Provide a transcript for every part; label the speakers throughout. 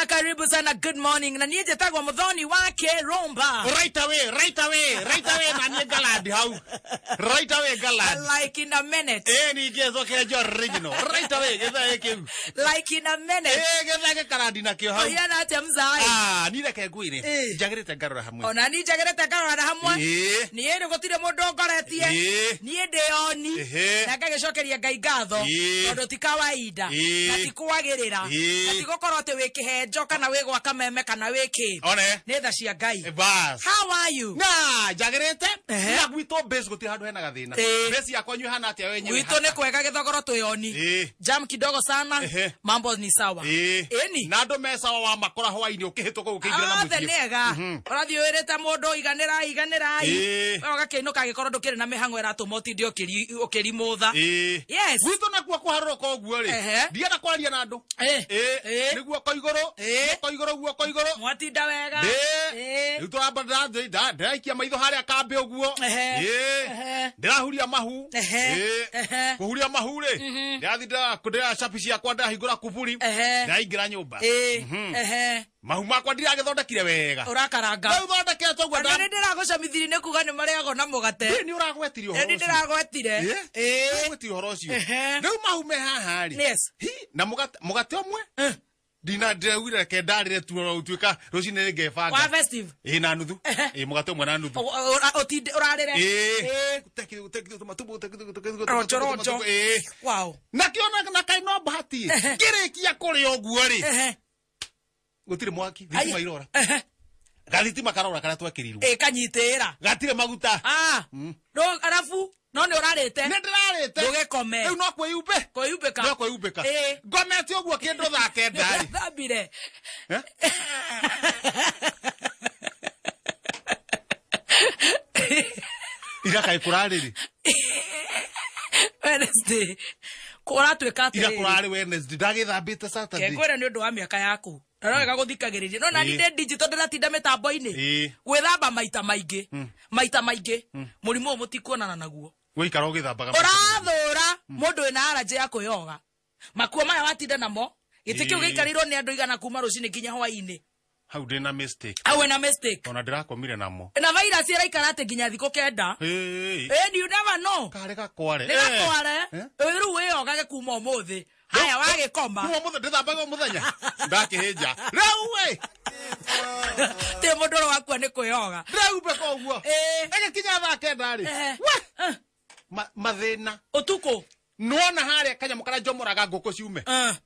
Speaker 1: sana, karibu sana. Good morning na nije tagwa mudhoni wake Romba. Right away, right away, right away na nie galad hau. Right away galad. Like in a minute. Eh ni je zoke jo original. Right away gezo eke. Like in a minute. Eh gezo ke karadi na kio hau. ya na temzai. Ah, ni reke guire.
Speaker 2: Eh. Jagirite ngarora hamwe.
Speaker 1: Ona ni jagirite ngarora hamwe. Ni ere gotire mundu ngoretie. Eh. Ni ende eh. oni. Na ngagicokeria ngai ngatho. Eh. Tondu tikawaida Na eh. ti Na tikokorote wiki ti njo na wä gwa kameme kana wä kä nä tha cia ngai na njagä rä te na gwitå gå tirä handå hena gathä na yakwa nyuä hana atä a wenywitå nä kwega gä thogoro twä oni jam kidogo sana mambo ni sawa ni na andå me sawa wa makora hwainä å kä hä tå kå gå kä ingä ra othe nä ega å mhm. rathiä å rä te må ndå iganerai iganerai gagakä inå ka korwo ndå kä rä na mä hang'o ĩratå ma å tinde å kä rimå tha gwitå nakuo kå harå roka å guo rä
Speaker 2: ndienda kwaria na andå nä guoko igå rå moko igå rå guoko mwatinda wega rä u tå ndäraikia maitho harä a kambä å guo ndä rahuria mahu kå huria mahu rä ndä rathi
Speaker 1: ciakwa ndä kuburi ndä raingä ra nyå mba mhm. mahu makwa wega urakaranga rä u thondeketwo guo nä ndä ragå camithiri nä kuga nä marĩagwo na må gate nä å ragwetire nä ndä ragwetire ragwetire å horo å cio rä u mahu me haharä
Speaker 2: na må gate å mwe ndina ndĩraugire ke ndarĩre tutuĩka rũcinĩ nĩ ngebanga na nuthu ĩ mũgate ũmwe na nuthu ũtinde ũrarĩreronjoronjo nakĩo na kaĩ no mbahati ngĩrĩkia kũrĩa ũguo rĩ gũtirĩ mwaki thitima irora gathitima karora karĩa twakĩrirwo
Speaker 1: ĩ kanyitĩra gatirĩ maguta ah. mm. arabu ndirarite ndirarite ugikome riu no kwiyumbe kwiyumbika no kwiyumbika ngomete uguo kindu thambire kurariri wednesday kuratuika wednesday ndagithambite saturday ni undu wa miaka yaku narowega gå thikagä rä ria no ndä ndigito ndä ratinda mä tambo-inä gwä thamba maita maingä hmm. maita maingä hmm. må rimå å må tikuonana naguo
Speaker 2: wikara ugithambaga
Speaker 1: urathura mundu hmm. ina aranje ya kwiyoga makuo maya watinda namo giti kiu ni andu igana kuma rucini nginya hwaini hau ndä na mistake
Speaker 2: hau ena mistake ona ndä namo
Speaker 1: na vaira ciä raikara atä nginya thikå kenda karä gakware nä gakware rä u wä ogage kuma å må thä haya wagä koma ndä thambaga å må thenya
Speaker 2: ndakä hä nja
Speaker 1: rä u tä må ndå å ro wakua nä kwä oga rä u mbeko kinya thaa kenda rä
Speaker 2: mathina utuko nona haria kanyamu karia njomoraga nguku ciume ah.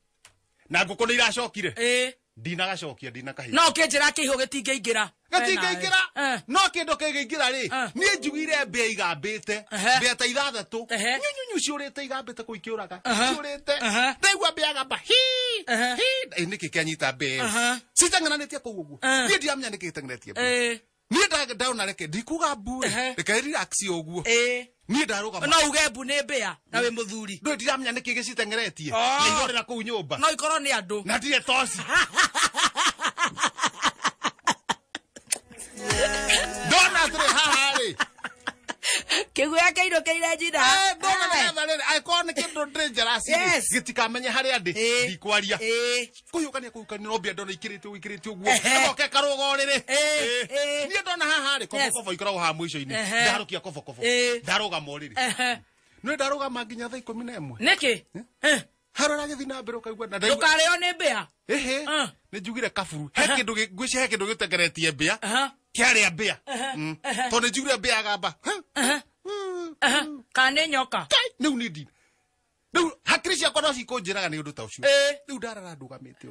Speaker 2: na nguku ni iracokire eh. ndinagacokia ndinakahi no
Speaker 1: kinjira kihio
Speaker 2: gitingeingira gatingeingira eh. no kindu kingiingira ri eh. Ah. ni njugire mbia igambite mbia ta ithathatu nyunyunyu ciurite igambite kuikiuraga ciurite ndaigua mbiagamba hi hi niki kianyita mbia citang'ananitie kuu uguo eh. ndiä ndiamenya nä kä gä tang'ananetie niä reke ndikuga mbu ndikaä å niä ndarå no uge mbu nä mbä a na wä må thuri ndå ndiramenya nä kä gä citengeretie oh. na igorä ra kå u nyå mba no ikorwo nä andå na ndirä toci kigu ya keido keire njira eh, ndona ngetha riri angĩkorwo nĩ kĩndũ ndĩ njarasi gĩtikamenye harĩa ndĩ eh. ndikwaria eh. kũhiũkania kũhiũkania no mbia ndona ikĩrĩte ũguo ikĩrĩte ũguo goke karũgo rĩrĩ niĩ ndona haha rĩ kobokobo ikoragwo haha mũico-inĩ ndaharũkia kobokobo ndarũgama rĩrĩ nĩ ndarũgama nginya thaa ikũmi na ĩmwe nĩkĩ harora gĩthi na mbere ũkaigua na ndũkarĩo nĩ mbĩa ehe ni jugire kafuru he kindu ngwĩci he kĩndũ gĩtengeretie mbĩa kĩarĩa mbĩa mm. tondũ nĩ jugire mbĩa gamba kana nyoka nä u nä ndina rä u hakiri ciakwa no cikå njä raga nä å ndå ta å cio rä u ndarara ndå gamä te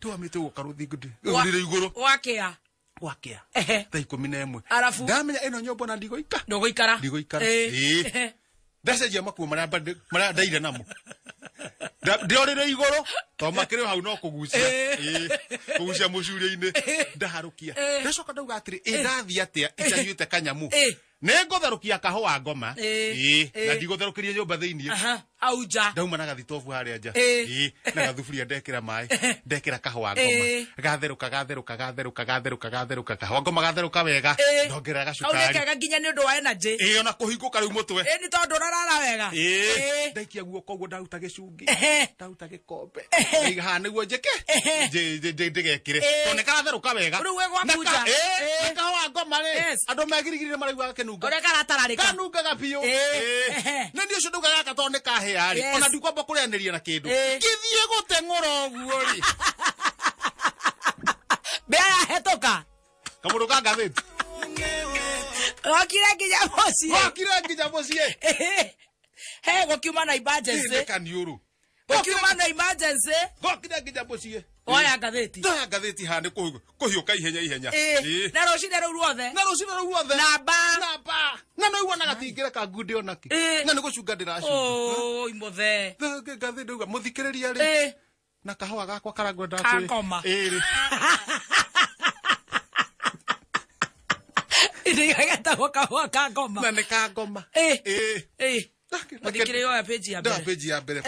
Speaker 2: ndå gamä te gå ka rå thingå igå rå wakä a wakä a tha ikå mi na ä mwe ndamenya ä no nyombo na ndigå ika ndå gå ikara ndigå ikara ndacenjia makuo marä a ndaire namo ndĩorĩrĩ igũrũ to makĩrĩ hau no kũgucia kũgucia mũcuria-inĩ ndaharũkia ndacoka ndauga atĩrĩ ĩ ndathiĩ atĩa itanyuĩte kanyamũ nä ngå therå kia kahå wa ngoma na ndigå therå kä ria nyå mba thä iniä au nja ndauma na gathitobu harĩa nja ĩ eh. na gathuburia ndekĩra maĩ eh. ndekĩra kahũa ngoma eh. gatherũka gatherũka gatherũka gatherũka gatherũka kahũa ngoma gatherũka wega ndongerera gacukariaunekega
Speaker 1: nginya nĩ ũndũ wa energy ĩ ona kũhingũka rĩu mũtwe ĩ nĩ tondũ ũrarara wega ĩ
Speaker 2: ndaikia guoko ũguo
Speaker 1: ndaruta gĩcungĩ
Speaker 2: ndaruta gĩkombe haha nĩguo njĩke ndĩgekĩre tondũ nĩ karatherũka wega rĩu we gwaku nja ĩ kahũa ngoma rĩ andũ megirigirire maraiguaga kĩnunga ũrĩa karatararĩka kanungaga biũ nĩ niĩ ũcio ndugagaka tondũ nĩ kahĩa rä yaani, yes. ona ndikwamba kå rä anä na kindu ndå
Speaker 1: eh. gä thiä gå teng'ora å guo rä mbä arahätå ka kamå ndå ka ngathäti gokire nginya må ciä gokire nginya må ciä he gå kiuma na kaniå rå kiuma na gokire nginya må ciä oya ngathäti Ta ngathäti ha ni kå hiå
Speaker 2: ihenya ihenya na
Speaker 1: rå cinä ruothe na rå cinä ruothe na ba. na ba
Speaker 2: ndingire kangunde ona kä eh. nga ni gå cunga ndä racunga imothe thikä rä ria eh. na kahua gakwa karangwo ndakoma ä
Speaker 1: getagwo kahua ka ngoma na nä ka ngoma eh. mũthikĩrĩrio wa page ya mbere page ya mbere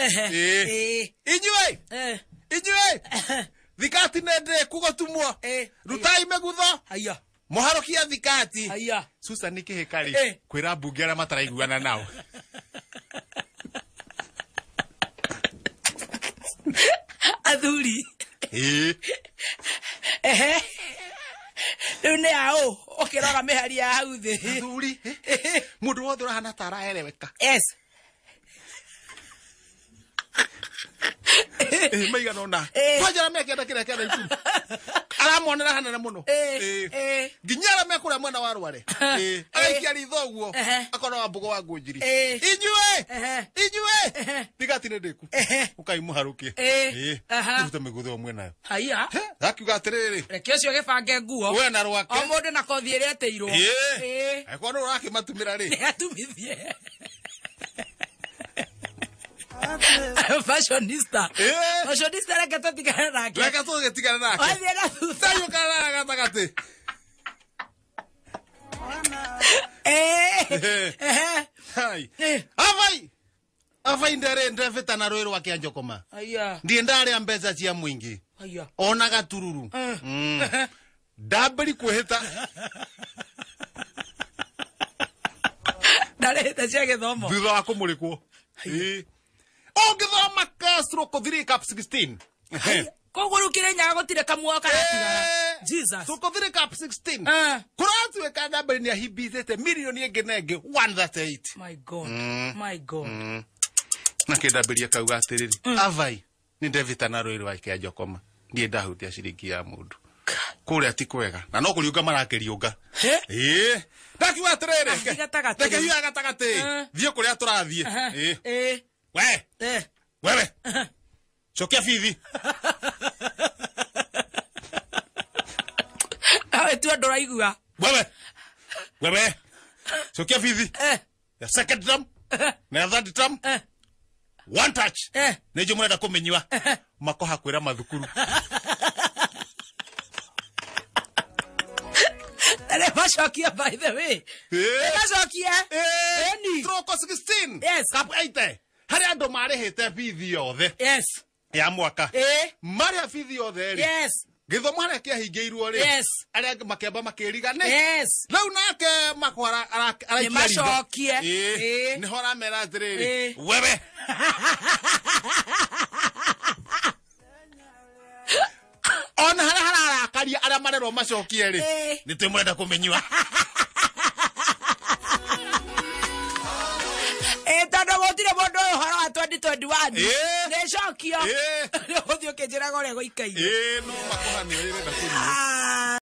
Speaker 1: inyuĩ inyuĩ thikati
Speaker 2: rutai muharokia thikati susan nä kä hä karä eh. kwä ra mbunge arä a mataraiguana nao
Speaker 1: athuri rä u nä aå å kä rora mä hari ya hau thä athuri må ndå wothe å rahana ta araereweka
Speaker 2: maigana ona kwanjara mä kenda kä rä a kä aramonera hanene må no eh, eh. eh. nginya arä a mekå rä a mwena wa rware araikia å guo akorwo mbå gå wa ngå njiri inyuä inyuä thigati nä ndä ku å kaimå harå kie rute mä gå thä o mwenayo
Speaker 1: akiuga atä rä rä reke å cio gä bange nguo we na rwake o må ndå na kothi ä rä a atä irwo angkorwo nä å rakä matumä ra rä atumithie fashionista eh? fashionista reke tũtigane nake reke tũgĩtigane nake wathiĩ na thutha tayũkana avai
Speaker 2: avai abai abai ndarĩ ndebĩta na rwĩ rwake njokoma ndiĩ ndarĩa mbeca cia mũingĩ ona gatururu kuheta kwĩhĩta ndarĩhĩta cia gĩthomo thutha wa kũmũrĩkwo castro kuthiri cap 16 koguo kirenyaga gutire kamuoka garatigara jesus so tukuthire cup 16 uh. kuratuika namba-ini ahimbithite mirioni ingi ye genege 138 my god mm. my god mm. na kindambĩria kauga atĩrĩrĩ mm. avai ni nĩ ndevitana rwĩ rwa ikea njokoma ndiĩ ndahutia ciringi ya mudu kũrĩa ti kwega na no kũriunga marakĩriunga ĩĩ
Speaker 1: ndakiuga atĩrĩrĩ reke hiũya
Speaker 2: gatagatĩ thiĩ kũrĩa tũrathiĩ ĩĩ we wewe chokea fivi
Speaker 1: awe tu andå raigua
Speaker 2: wewe wewe chokea vivi ya eh. second term eh. na ya third term eh. one touch nä njå må kå menyua makoha kwä ra mathukuru nĩmacokie by the way nĩmacokie ĩni troko 16 yes kap 8 harä andå marä hä te bithi yothe ya mwaka eh? marä a bithi yothe gä thomo harä a kä ahingä irwo rä arä a makä amba makä rigane rä u nake makå araimacokie eh? eh? nä hora mera atä rä rä wewe ona harä a hararakaria arä a marerwo macokie rä nä twä mwenda kå menyua
Speaker 1: gutire mundu uyu horo wa 2021 ni cokio ni guthii ukinjiraga uria guikaire no makuhani urenda